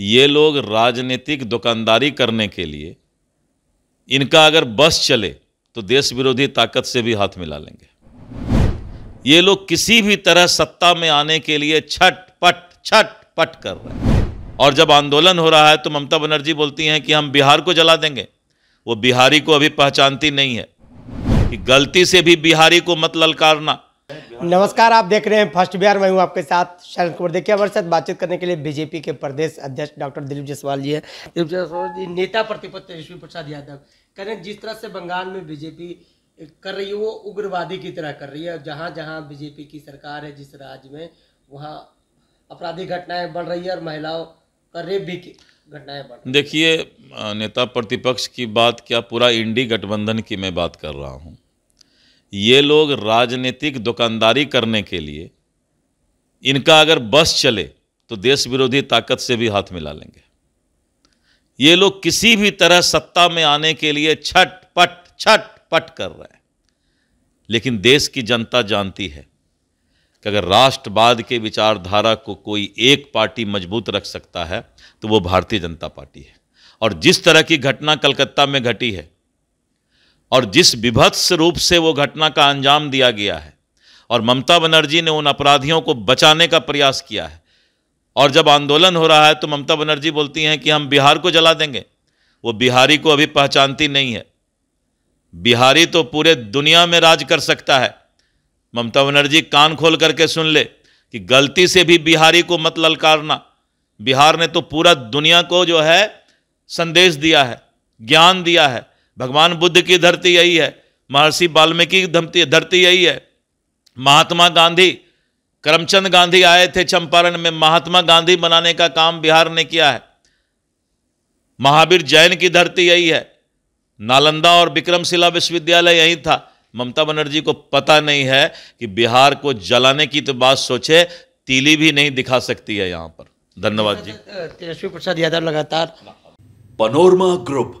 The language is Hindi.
ये लोग राजनीतिक दुकानदारी करने के लिए इनका अगर बस चले तो देश विरोधी ताकत से भी हाथ मिला लेंगे ये लोग किसी भी तरह सत्ता में आने के लिए छट पट छट पट कर रहे हैं और जब आंदोलन हो रहा है तो ममता बनर्जी बोलती हैं कि हम बिहार को जला देंगे वो बिहारी को अभी पहचानती नहीं है कि गलती से भी बिहारी को मत ललकारना नमस्कार आप देख रहे हैं फर्स्ट बिहार मैं हूं आपके साथ शरण कुमार देखिए हमारे साथ बातचीत करने के लिए बीजेपी के प्रदेश अध्यक्ष डॉक्टर दिलीप जायसवाल जी है दिलीप जायसवाल जी नेता प्रतिपक्ष तेजस्वी प्रसाद यादव कह रहे जिस तरह से बंगाल में बीजेपी कर रही है वो उग्रवादी की तरह कर रही है जहाँ जहाँ बीजेपी की सरकार है जिस राज्य में वहाँ अपराधी घटनाएँ बढ़ रही है और महिलाओं का रेप भी घटनाएँ देखिए नेता प्रतिपक्ष की बात क्या पूरा इंडी गठबंधन की मैं बात कर रहा हूँ ये लोग राजनीतिक दुकानदारी करने के लिए इनका अगर बस चले तो देश विरोधी ताकत से भी हाथ मिला लेंगे ये लोग किसी भी तरह सत्ता में आने के लिए छट पट छट पट कर रहे हैं लेकिन देश की जनता जानती है कि अगर राष्ट्रवाद के विचारधारा को कोई एक पार्टी मजबूत रख सकता है तो वो भारतीय जनता पार्टी है और जिस तरह की घटना कलकत्ता में घटी है और जिस विभत्स रूप से वो घटना का अंजाम दिया गया है और ममता बनर्जी ने उन अपराधियों को बचाने का प्रयास किया है और जब आंदोलन हो रहा है तो ममता बनर्जी बोलती हैं कि हम बिहार को जला देंगे वो बिहारी को अभी पहचानती नहीं है बिहारी तो पूरे दुनिया में राज कर सकता है ममता बनर्जी कान खोल करके सुन ले कि गलती से भी बिहारी को मत ललकारना बिहार ने तो पूरा दुनिया को जो है संदेश दिया है ज्ञान दिया है भगवान बुद्ध की धरती यही है महर्षि वाल्मीकि की धरती यही है महात्मा गांधी करमचंद गांधी आए थे चंपारण में महात्मा गांधी बनाने का काम बिहार ने किया है महावीर जैन की धरती यही है नालंदा और विक्रमशिला विश्वविद्यालय यही था ममता बनर्जी को पता नहीं है कि बिहार को जलाने की तो बात सोचे तीली भी नहीं दिखा सकती है यहां पर धन्यवाद जी तेजस्वी प्रसाद यादव लगातार पनोरमा ग्रुप